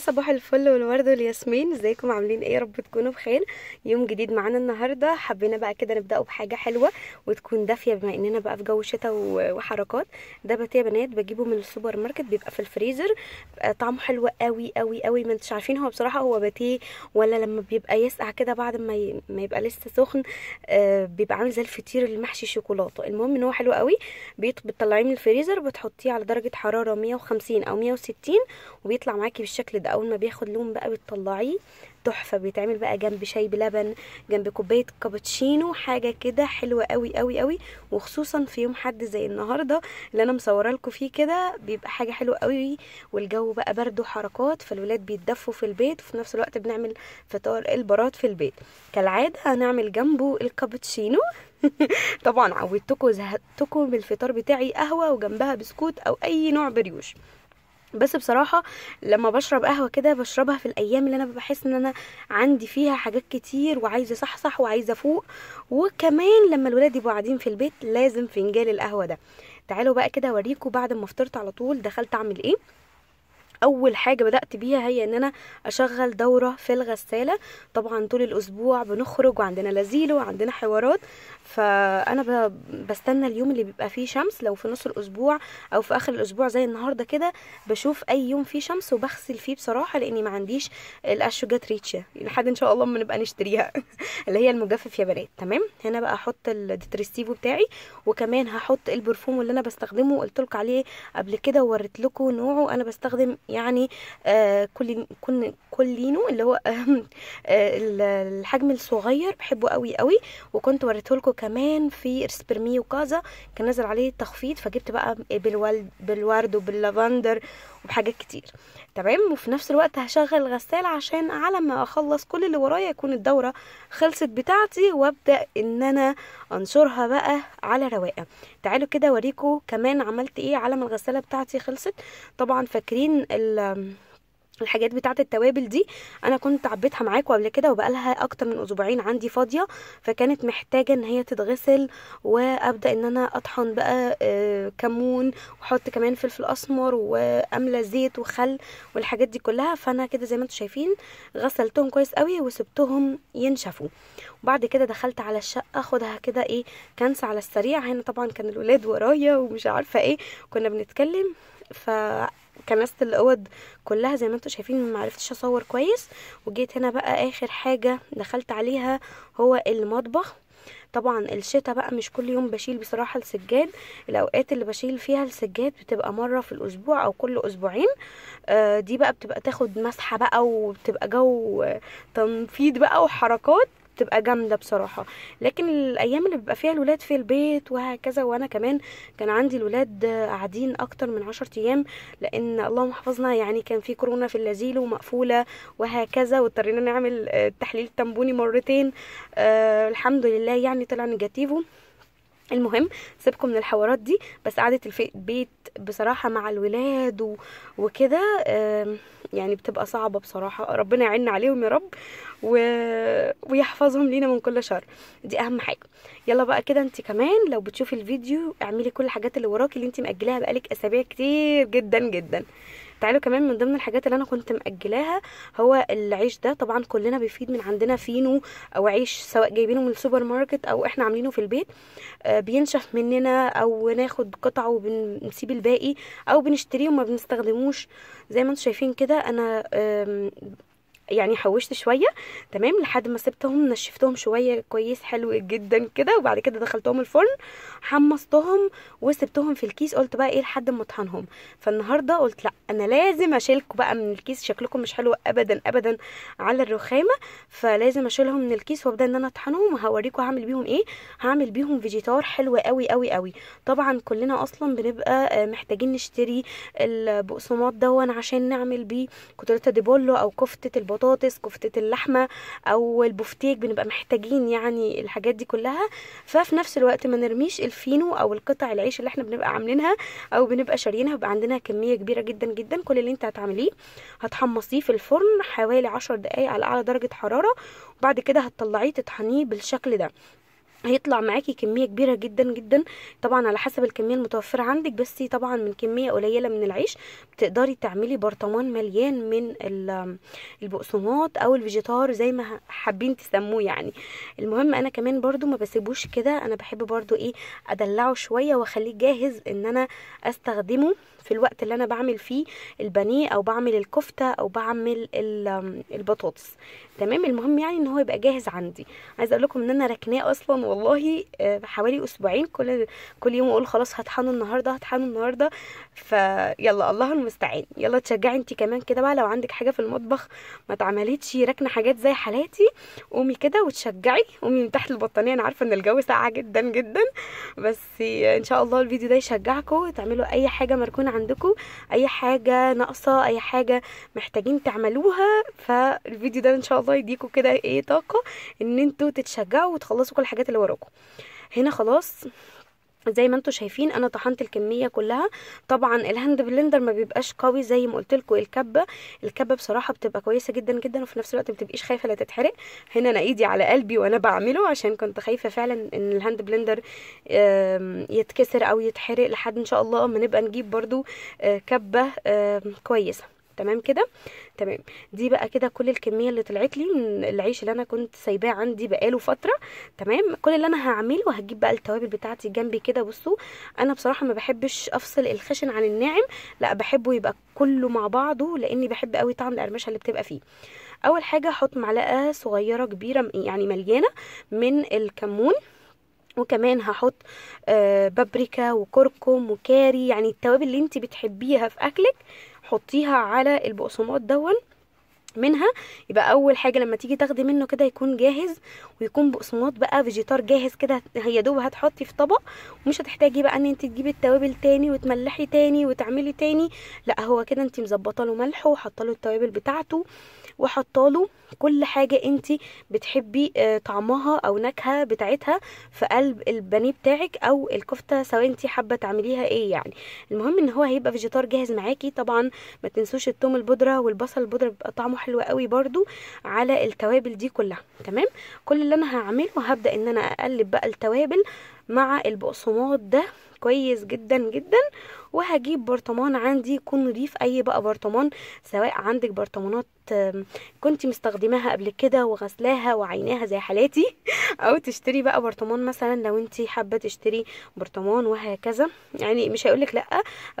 صباح الفل والورد والياسمين ازيكم عاملين ايه رب تكونوا بخير يوم جديد معانا النهارده حبينا بقى كده نبداه بحاجه حلوه وتكون دافيه بما اننا بقى في جو شتاء وحركات ده باتيه يا بنات بجيبه من السوبر ماركت بيبقى في الفريزر آه، طعمه حلو قوي قوي قوي ما انتش عارفين هو بصراحه هو باتيه ولا لما بيبقى يسقع كده بعد ما ما يبقى لسه سخن آه، بيبقى عامل زي الفطير المحشي شوكولاته المهم ان هو حلو قوي بتطلعيه من الفريزر بتحطيه على درجه حراره 150 او 160 وبيطلع معاكي بالشكل ده اول ما بياخد لون بقى بتطلعيه تحفه بيتعمل بقى جنب شاي بلبن جنب كوبايه كابتشينو حاجه كده حلوه قوي قوي قوي وخصوصا في يوم حد زي النهارده اللي انا مصوره لكم فيه كده بيبقى حاجه حلوه قوي والجو بقى برد وحركات فالولاد بيتدفوا في البيت وفي نفس الوقت بنعمل فطار البارات في البيت كالعاده هنعمل جنبه الكابتشينو طبعا عودتكم زهقتكم بالفطار بتاعي قهوه وجنبها بسكوت او اي نوع بريوش بس بصراحه لما بشرب قهوه كده بشربها في الايام اللي انا بحس ان انا عندي فيها حاجات كتير وعايزه صحصح وعايزه افوق وكمان لما الولاد يبقوا قاعدين في البيت لازم فنجان القهوه ده تعالوا بقى كده اوريكم بعد ما فطرت على طول دخلت اعمل ايه اول حاجه بدات بيها هي ان انا اشغل دوره في الغساله طبعا طول الاسبوع بنخرج وعندنا لزيله وعندنا حوارات فانا بستنى اليوم اللي بيبقى فيه شمس لو في نص الاسبوع او في اخر الاسبوع زي النهارده كده بشوف اي يوم فيه شمس وبغسل فيه بصراحه لاني ما عنديش الاشوجات ريتشا لحد ان شاء الله ما نبقى نشتريها اللي هي المجفف يا بنات تمام هنا بقى احط الديترستيفو بتاعي وكمان هحط البرفوم اللي انا بستخدمه قلت لكم عليه قبل كده ووريت لكم نوعه انا بستخدم يعني آه، كل كلينو اللي هو آه، الحجم الصغير بحبه قوي قوي وكنت وريته لكم كمان في سبرمي وكازا كان نازل عليه تخفيض فجبت بقى بالورد وباللافندر وبحاجات كتير تمام وفي نفس الوقت هشغل الغسالة عشان على ما اخلص كل اللي ورايا يكون الدوره خلصت بتاعتي وابدا ان انا انشرها بقى على رواقه تعالوا كده وريكم كمان عملت ايه على ما الغساله بتاعتي خلصت طبعا فاكرين ال الحاجات بتاعت التوابل دي انا كنت عبيتها معاكم قبل كده وبقالها اكتر من اسبوعين عندي فاضيه فكانت محتاجه ان هي تتغسل وابدا ان انا اطحن بقى آه، كمون واحط كمان فلفل اسمر واملى زيت وخل والحاجات دي كلها فانا كده زي ما انتم شايفين غسلتهم كويس قوي وسبتهم ينشفوا وبعد كده دخلت على الشقه خدها كده ايه كنس على السريع هنا طبعا كان الولاد ورايا ومش عارفه ايه كنا بنتكلم ف كنست الاوض كلها زي ما انتم شايفين معرفتش اصور كويس وجيت هنا بقى اخر حاجه دخلت عليها هو المطبخ طبعا الشتا بقى مش كل يوم بشيل بصراحه السجاد الاوقات اللي بشيل فيها السجاد بتبقى مره في الاسبوع او كل اسبوعين آه، دي بقى بتبقى تاخد مسحه بقى وبتبقى جو تنفيض بقى وحركات بتبقى جامده بصراحه لكن الايام اللي بيبقى فيها الولاد في البيت وهكذا وانا كمان كان عندي الولاد قاعدين اكتر من عشر ايام لان اللهم حفظنا يعني كان في كورونا في اللذيل ومقفوله وهكذا واضطرينا نعمل آه، تحليل التنبوني مرتين آه الحمد لله يعني طلع نيجاتيفو المهم سيبكم من الحوارات دي بس قعدة البيت بصراحة مع الولاد وكده يعني بتبقى صعبة بصراحة ربنا يعيننا عليهم يا رب و... ويحفظهم لينا من كل شر دي أهم حاجة يلا بقى كده انت كمان لو بتشوفي الفيديو اعملي كل الحاجات اللي وراكي اللي انت مأجلاها بقالك أسابيع كتير جدا جدا تعالوا كمان من ضمن الحاجات اللي انا كنت مأجلاها هو العيش ده طبعا كلنا بيفيد من عندنا فينو او عيش سواء جايبينه من السوبر ماركت او احنا عاملينه في البيت آه، بينشف مننا او ناخد قطعه وبنسيب الباقي او بنشتريه وما بنستخدموش زي ما انتم شايفين كده انا يعني حوشت شويه تمام لحد ما سبتهم نشفتهم شويه كويس حلو جدا كده وبعد كده دخلتهم الفرن حمصتهم وسبتهم في الكيس قلت بقى ايه لحد ما اطحنهم فالنهارده قلت لا انا لازم اشيلكم بقى من الكيس شكلكم مش حلو ابدا ابدا على الرخامه فلازم اشيلهم من الكيس وابدا ان انا اطحنهم وهوريكم هعمل بيهم ايه هعمل بيهم فيجيتار حلو قوي قوي قوي طبعا كلنا اصلا بنبقى آه، محتاجين نشتري البقسماط دون عشان نعمل بيه كتلته ديبولو او كفته البطاطا البطاطس كفتة اللحمة او البفتيك بنبقى محتاجين يعني الحاجات دي كلها ففي نفس الوقت ما نرميش الفينو او القطع العيش اللي احنا بنبقى عاملينها او بنبقى شاريينها بيبقى عندنا كمية كبيرة جدا جدا كل اللي انت هتعمليه هتحمصيه في الفرن حوالي عشر دقايق على اعلى درجة حرارة وبعد كده هتطلعيه تطحنيه بالشكل ده هيطلع معاكي كميه كبيره جدا جدا طبعا على حسب الكميه المتوفره عندك بس طبعا من كميه قليله من العيش بتقدري تعملي برطمان مليان من البقسماط او الفيجيتار زي ما حابين تسموه يعني المهم انا كمان برضو ما بسيبوش كده انا بحب برضو ايه ادلعه شويه واخليه جاهز ان انا استخدمه في الوقت اللي انا بعمل فيه البانيه او بعمل الكفته او بعمل البطاطس تمام المهم يعني ان هو يبقى جاهز عندي عايزه اقول لكم ان انا ركناه اصلا والله آه، حوالي اسبوعين كل كل يوم اقول خلاص هطحنه النهارده هطحنه النهارده فيلا الله المستعان يلا تشجعي انت كمان كده بقى لو عندك حاجه في المطبخ ما اتعملتش راكنه حاجات زي حالاتي قومي كده وتشجعي قومي من تحت البطانيه انا عارفه ان الجو ساقع جدا جدا بس ان شاء الله الفيديو ده يشجعكم تعملوا اي حاجه مركونه عندكم اي حاجه ناقصه اي حاجه محتاجين تعملوها فالفيديو ده ان شاء الله يديكم كده ايه طاقه ان انتوا تتشجعوا وتخلصوا كل الحاجات اللي وراكم هنا خلاص زي ما انتم شايفين انا طحنت الكميه كلها طبعا الهاند بلندر ما بيبقاش قوي زي ما قلت لكم الكبه الكبه بصراحه بتبقى كويسه جدا جدا وفي نفس الوقت ما بتبقيش خايفه لا تتحرق هنا انا ايدي على قلبي وانا بعمله عشان كنت خايفه فعلا ان الهاند بلندر يتكسر او يتحرق لحد ان شاء الله ما نبقى نجيب برده آه، كبه كويسه تمام كده تمام دي بقى كده كل الكميه اللي طلعت لي من العيش اللي انا كنت سايباه عندي بقاله فتره تمام كل اللي انا هعمله هجيب بقى التوابل بتاعتي جنبي كده بصوا انا بصراحه ما بحبش افصل الخشن عن الناعم لا بحبه يبقى كله مع بعضه لاني بحب قوي طعم القرمشه اللي بتبقى فيه اول حاجه هحط معلقه صغيره كبيره يعني مليانه من الكمون وكمان هحط آه، بابريكا وكركم وكاري يعني التوابل اللي انت بتحبيها في اكلك حطيها على البقسماط دون منها يبقى اول حاجه لما تيجي تاخدي منه كده يكون جاهز ويكون بقسماط بقى فيجيتار جاهز كده هي دوب هتحطي في طبق ومش هتحتاجي بقى ان انت تجيبي التوابل تاني وتملحي تاني وتعملي تاني لا هو كده انت مظبطه له ملح وحاطه له التوابل بتاعته وحاطه له كل حاجه انت بتحبي آه، طعمها او نكهه بتاعتها في قلب البانيه بتاعك او الكفته سواء انت حابه تعمليها ايه يعني المهم ان هو هيبقى فيجيتار جاهز معاكي طبعا ما تنسوش التوم البودره والبصل البودره بيبقى طعمه حلوه قوي برضو على التوابل دي كلها تمام كل اللي انا هعمله هبدا ان انا اقلب بقى التوابل مع البقسماط ده كويس جدا جدا وهجيب برطمان عندي يكون نضيف اي بقى برطمان سواء عندك برطمانات كنت مستخدماها قبل كده وغسلاها وعيناها زي حالاتي او تشتري بقى برطمان مثلا لو انت حابه تشتري برطمان وهكذا يعني مش هقولك لا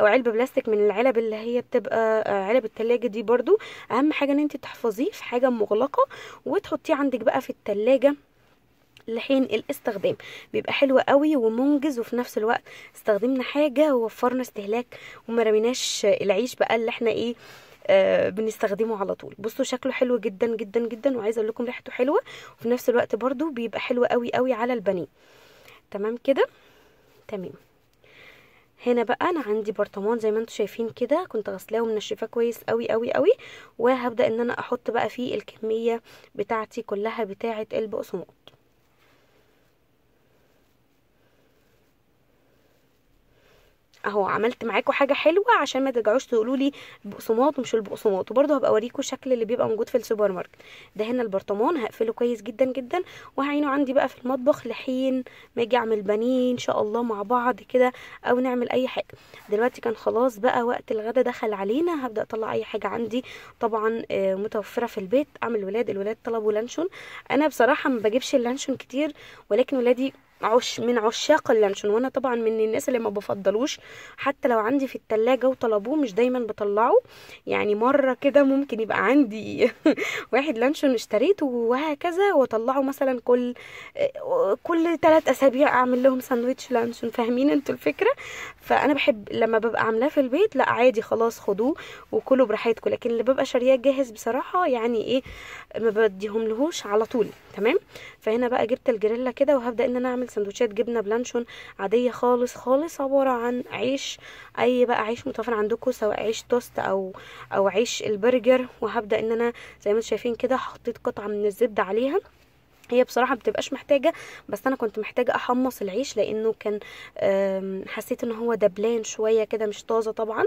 او علبه بلاستيك من العلب اللي هي بتبقى آه، علب التلاجة دي برضو اهم حاجه ان انت تحفظيه في حاجه مغلقه وتحطيه عندك بقى في التلاجة لحين الاستخدام بيبقى حلو قوي ومنجز وفي نفس الوقت استخدمنا حاجه ووفرنا استهلاك وما رميناش العيش بقى اللي احنا ايه آه، بنستخدمه على طول بصوا شكله حلو جدا جدا جدا وعايزه اقول لكم ريحته حلوه وفي نفس الوقت برضو بيبقى حلو قوي قوي على البني تمام كده تمام هنا بقى انا عندي برطمان زي ما انتم شايفين كده كنت غسلاه ومنشفاه كويس قوي قوي قوي وهبدا ان انا احط بقى فيه الكميه بتاعتي كلها بتاعه البقسماط اهو عملت معاكم حاجه حلوه عشان ما ترجعوش تقولوا لي البقسماط ومش البقسماط وبرده هبقى اوريكم الشكل اللي بيبقى موجود في السوبر ماركت ده هنا البرطمان هقفله كويس جدا جدا وهعينه عندي بقى في المطبخ لحين ما اجي اعمل بانيه ان شاء الله مع بعض كده او نعمل اي حاجه دلوقتي كان خلاص بقى وقت الغدا دخل علينا هبدا اطلع اي حاجه عندي طبعا آه، متوفره في البيت اعمل ولاد الولاد طلبوا لانشون انا بصراحه ما بجيبش اللانشون كتير ولكن ولادي عش من عشاق اللانشون وانا طبعا من الناس اللي ما بفضلوش حتى لو عندي في التلاجة وطلبوه مش دايما بطلعه يعني مرة كده ممكن يبقى عندي واحد لانشون اشتريته وهكذا واطلعه مثلا كل كل ثلاث اسابيع اعمل لهم ساندويتش لانشون فاهمين انتوا الفكرة فانا بحب لما ببقى عاملاه في البيت لا عادي خلاص خدوه وكلوا براحتكم لكن اللي ببقى شارياه جاهز بصراحة يعني ايه ما بديهم لهوش على طول تمام فهنا بقى جبت الجريلا كده وهبدأ ان انا اعمل سندوتشات جبنه بلانشون عاديه خالص خالص عباره عن عيش اي بقى عيش متوفر عندكم سواء عيش توست او او عيش البرجر وهبدا ان انا زي ما انتم شايفين كده حطيت قطعه من الزبده عليها هي بصراحه بتبقاش محتاجه بس انا كنت محتاجه احمص العيش لانه كان حسيت ان هو دبلان شويه كده مش طازه طبعا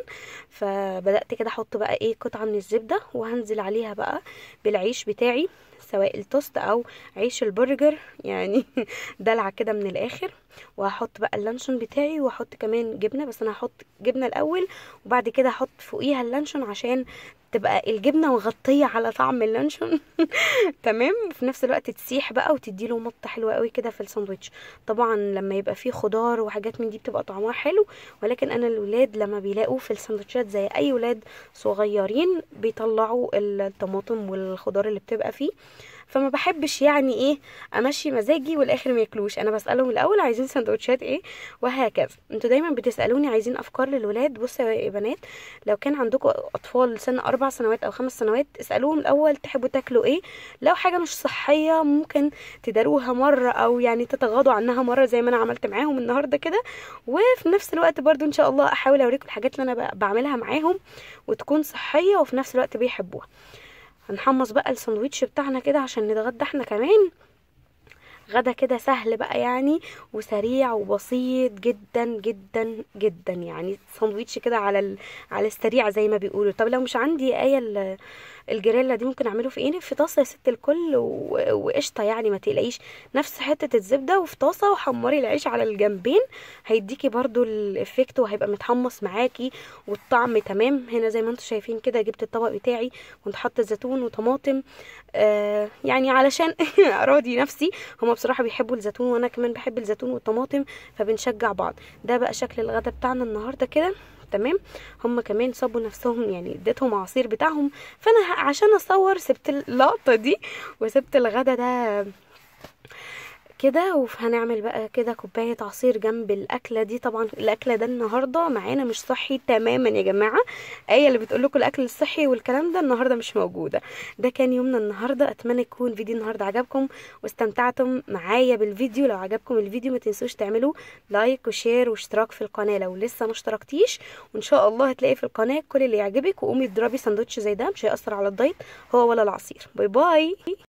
فبدات كده احط بقى ايه قطعه من الزبده وهنزل عليها بقى بالعيش بتاعي سواء التوست او عيش البرجر يعني دلع كده من الاخر وهحط بقى اللانشون بتاعي وهحط كمان جبنه بس انا هحط جبنه الاول وبعد كده هحط فوقيها اللانشون عشان تبقى الجبنه مغطيه على طعم اللانشون تمام في نفس الوقت تسيح بقى وتدي له مطه حلوه قوي كده في الساندوتش طبعا لما يبقى فيه خضار وحاجات من دي بتبقى طعمها حلو ولكن انا الولاد لما بيلاقوا في الساندوتشات زي اي ولاد صغيرين بيطلعوا الطماطم والخضار اللي بتبقى فيه فما بحبش يعني ايه امشي مزاجي والاخر ما ياكلوش انا بسالهم الاول عايزين سندوتشات ايه وهكذا انتوا دايما بتسالوني عايزين افكار للولاد بصوا يا بنات لو كان عندكم اطفال سن اربع سنوات او خمس سنوات اسالوهم الاول تحبوا تاكلوا ايه لو حاجه مش صحيه ممكن تداروها مره او يعني تتغاضوا عنها مره زي ما انا عملت معاهم النهارده كده وفي نفس الوقت برضو ان شاء الله احاول اوريكم الحاجات اللي انا بعملها معاهم وتكون صحيه وفي نفس الوقت بيحبوها هنحمص بقى الساندوتش بتاعنا كده عشان نتغدى احنا كمان غدا كده سهل بقى يعني وسريع وبسيط جدا جدا جدا يعني ساندويتش كده على ال... على السريع زي ما بيقولوا طب لو مش عندي ايه الجريلا دي ممكن اعمله في ايه في طاسه يا ست الكل و... وقشطه يعني ما تقلقيش نفس حته الزبده وفي طاسه وحمري العيش على الجنبين هيديكي برده الافكت وهيبقى متحمص معاكي والطعم تمام هنا زي ما انتم شايفين كده جبت الطبق بتاعي كنت حاطه زيتون وطماطم آه يعني علشان اراضي نفسي هما بصراحه بيحبوا الزيتون وانا كمان بحب الزيتون والطماطم فبنشجع بعض ده بقى شكل الغدا بتاعنا النهارده كده تمام هما كمان صبوا نفسهم يعني اديتهم عصير بتاعهم فانا عشان اصور سبت اللقطه دي وسبت الغدا ده كده وهنعمل بقى كده كوبايه عصير جنب الاكله دي طبعا الاكله ده النهارده معانا مش صحي تماما يا جماعه أي اللي بتقول لكم الاكل الصحي والكلام ده النهارده مش موجوده ده كان يومنا النهارده اتمنى يكون فيديو النهارده عجبكم واستمتعتم معايا بالفيديو لو عجبكم الفيديو ما تنسوش تعملوا لايك وشير واشتراك في القناه لو لسه ما اشتركتيش وان شاء الله هتلاقي في القناه كل اللي يعجبك وقومي اضربي سندوتش زي ده مش هياثر على الدايت هو ولا العصير باي باي